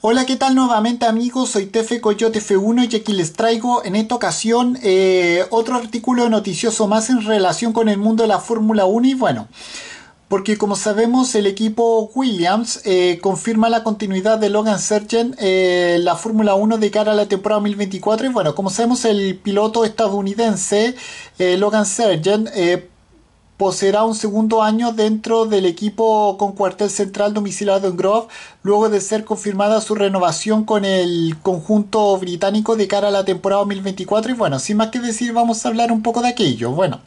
Hola, ¿qué tal nuevamente amigos? Soy Tefe Coyote F1 y aquí les traigo en esta ocasión eh, otro artículo noticioso más en relación con el mundo de la Fórmula 1 y bueno, porque como sabemos el equipo Williams eh, confirma la continuidad de Logan Sergent en eh, la Fórmula 1 de cara a la temporada 2024 y bueno, como sabemos el piloto estadounidense Logan Sergent poseerá un segundo año dentro del equipo con cuartel central domiciliado en Grove, luego de ser confirmada su renovación con el conjunto británico de cara a la temporada 2024. Y bueno, sin más que decir, vamos a hablar un poco de aquello. Bueno.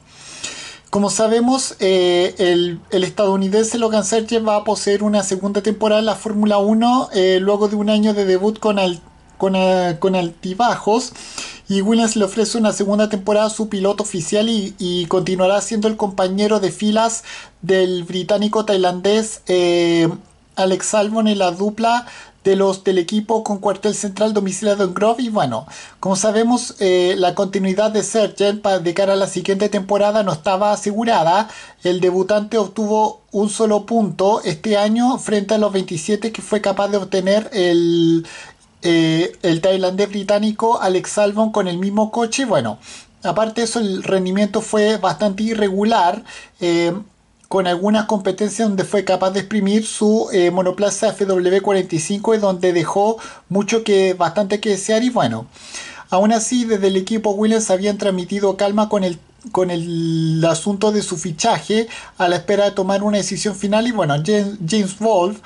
Como sabemos, eh, el, estadounidense Logan Sergio va a poseer una segunda temporada en la Fórmula 1 eh, luego de un año de debut con, con, eh, con altibajos y Williams le ofrece una segunda temporada a su piloto oficial y, continuará siendo el compañero de filas del británico tailandés eh, Alex Albon en la dupla de los del equipo con cuartel central domiciliado en Grove. Y bueno, como sabemos, eh, la continuidad de Sergent de cara a la siguiente temporada no estaba asegurada. El debutante obtuvo un solo punto este año frente a los 27 que fue capaz de obtener el, eh, el tailandés británico Alex Albon con el mismo coche. Bueno, aparte de eso, el rendimiento fue bastante irregular. Eh, con algunas competencias donde fue capaz de exprimir su eh, monoplaza FW45 y donde dejó mucho que bastante que desear y bueno aún así desde el equipo Williams habían transmitido calma con el con el asunto de su fichaje a la espera de tomar una decisión final y bueno James, Wolf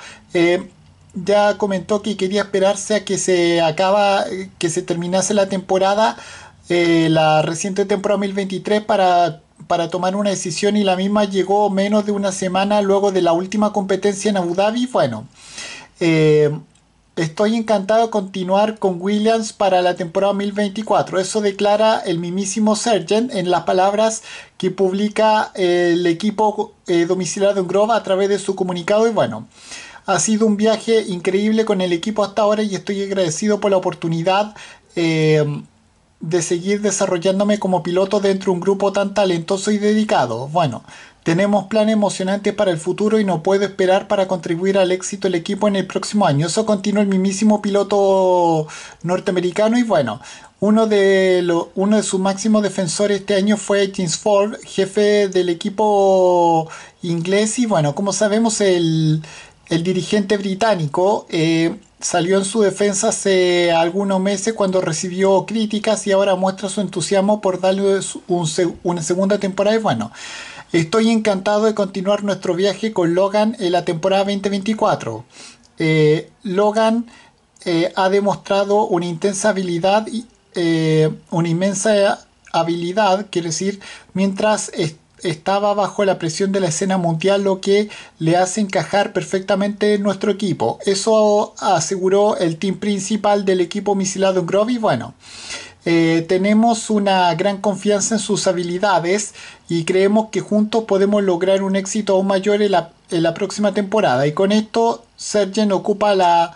ya comentó que quería esperarse a que se acaba, que se terminase la temporada, eh, la reciente temporada 2023 para, para tomar una decisión y la misma llegó menos de una semana luego de la última competencia en Abu Dhabi. Bueno, eh, estoy encantado de continuar con Williams para la temporada 2024. Eso declara el mismísimo Sergent en las palabras que publica el equipo eh, domiciliado en Grove a través de su comunicado y bueno. Ha sido un viaje increíble con el equipo hasta ahora y estoy agradecido por la oportunidad. Eh, de seguir desarrollándome como piloto dentro de un grupo tan talentoso y dedicado. Bueno, tenemos planes emocionantes para el futuro y no puedo esperar para contribuir al éxito del equipo en el próximo año. Eso continúa el mismísimo piloto norteamericano y bueno, uno de, uno de sus máximos defensores este año fue James Ford, jefe del equipo inglés y bueno, como sabemos el, el dirigente británico eh, salió en su defensa hace algunos meses cuando recibió críticas y ahora muestra su entusiasmo por darle una segunda temporada. Y bueno, estoy encantado de continuar nuestro viaje con Logan en la temporada 2024. Eh, Logan eh, ha demostrado una intensa habilidad, una inmensa habilidad, quiero decir, mientras estaba bajo la presión de la escena mundial, lo que le hace encajar perfectamente en nuestro equipo. Eso aseguró el team principal del equipo misilado Groby. Bueno, eh, tenemos una gran confianza en sus habilidades y creemos que juntos podemos lograr un éxito aún mayor en la, en la próxima temporada. Y con esto, Sergen ocupa la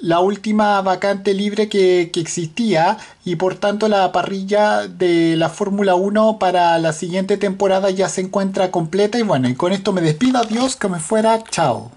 la última vacante libre que, existía y por tanto la parrilla de la Fórmula 1 para la siguiente temporada ya se encuentra completa y bueno, y con esto me despido, adiós, que me fuera, chao.